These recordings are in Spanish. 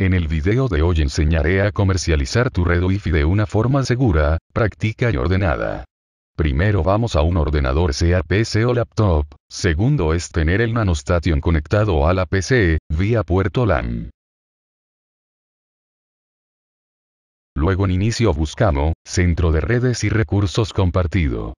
En el video de hoy enseñaré a comercializar tu red wifi de una forma segura, práctica y ordenada. Primero vamos a un ordenador sea PC o laptop, segundo es tener el nanostation conectado a la PC, vía puerto LAN. Luego en inicio buscamos, centro de redes y recursos compartido.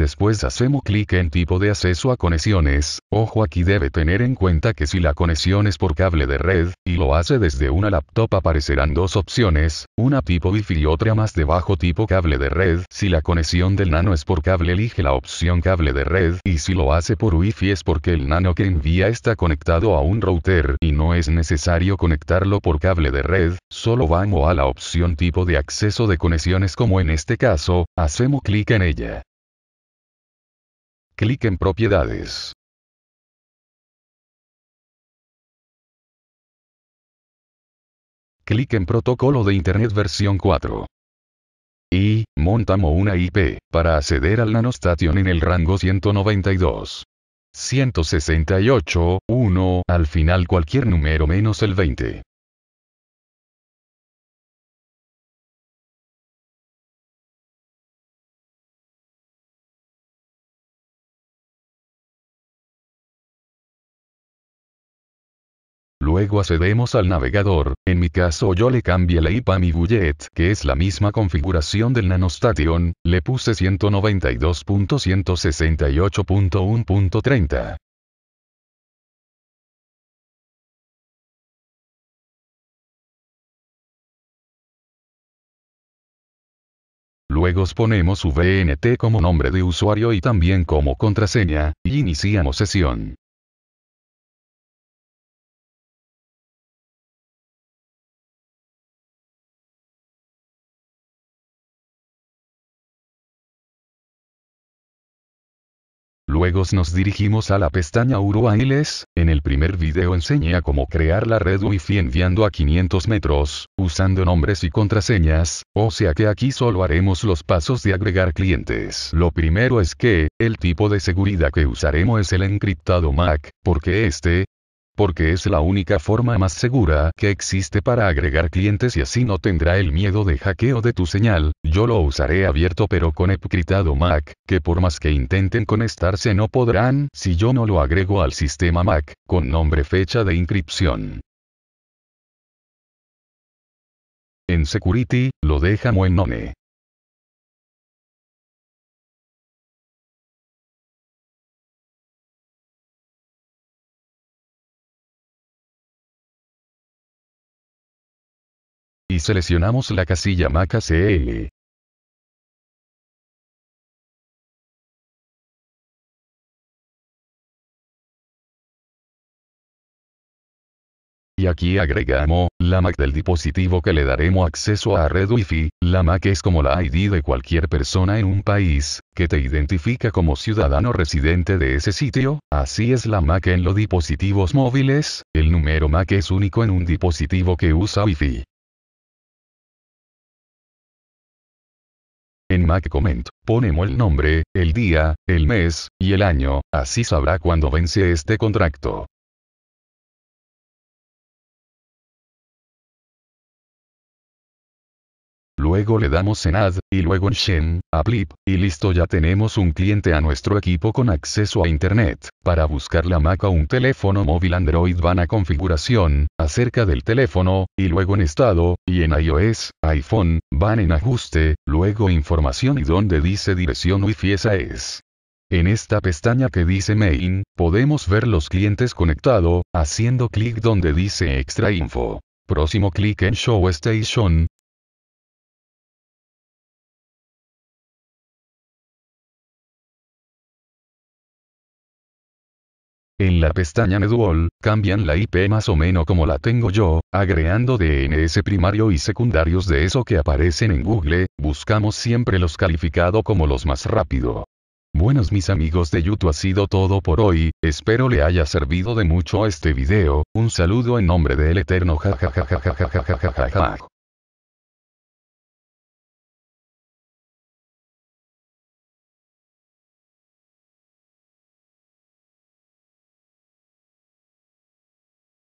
después hacemos clic en tipo de acceso a conexiones. Ojo aquí debe tener en cuenta que si la conexión es por cable de red, y lo hace desde una laptop aparecerán dos opciones, una tipo wifi y otra más debajo tipo cable de red. Si la conexión del nano es por cable elige la opción cable de red, y si lo hace por wifi es porque el nano que envía está conectado a un router, y no es necesario conectarlo por cable de red, solo vamos a la opción tipo de acceso de conexiones como en este caso, hacemos clic en ella. Clic en Propiedades. Clic en Protocolo de Internet versión 4. Y, montamos una IP, para acceder al nanostation en el rango 192. al final cualquier número menos el 20. Luego accedemos al navegador, en mi caso yo le cambié la IP a mi bullet, que es la misma configuración del Nanostation, le puse 192.168.1.30. Luego ponemos VNT como nombre de usuario y también como contraseña, y iniciamos sesión. Luego nos dirigimos a la pestaña URLs, en el primer video enseña a cómo crear la red Wi-Fi enviando a 500 metros, usando nombres y contraseñas, o sea que aquí solo haremos los pasos de agregar clientes. Lo primero es que, el tipo de seguridad que usaremos es el encriptado MAC, porque este, porque es la única forma más segura que existe para agregar clientes y así no tendrá el miedo de hackeo de tu señal, yo lo usaré abierto pero con epcritado MAC, que por más que intenten conectarse no podrán si yo no lo agrego al sistema MAC, con nombre fecha de inscripción. En Security, lo deja none. seleccionamos la casilla MAC ACL. Y aquí agregamos la MAC del dispositivo que le daremos acceso a red Wi-Fi. La MAC es como la ID de cualquier persona en un país, que te identifica como ciudadano residente de ese sitio. Así es la MAC en los dispositivos móviles. El número MAC es único en un dispositivo que usa Wi-Fi. Que comento. ponemos el nombre, el día, el mes, y el año, así sabrá cuándo vence este contrato. luego le damos en Add, y luego en Shen, Blip, y listo ya tenemos un cliente a nuestro equipo con acceso a Internet. Para buscar la Mac o un teléfono móvil Android van a configuración, acerca del teléfono, y luego en estado, y en iOS, iPhone, van en ajuste, luego información y donde dice dirección Wi-Fi es. En esta pestaña que dice Main, podemos ver los clientes conectado, haciendo clic donde dice Extra Info. Próximo clic en Show Station, la pestaña Dual, cambian la IP más o menos como la tengo yo, agregando DNS primario y secundarios de eso que aparecen en Google, buscamos siempre los calificado como los más rápido. Buenos mis amigos de YouTube ha sido todo por hoy, espero le haya servido de mucho este video, un saludo en nombre del eterno jajajajajajajajajaja.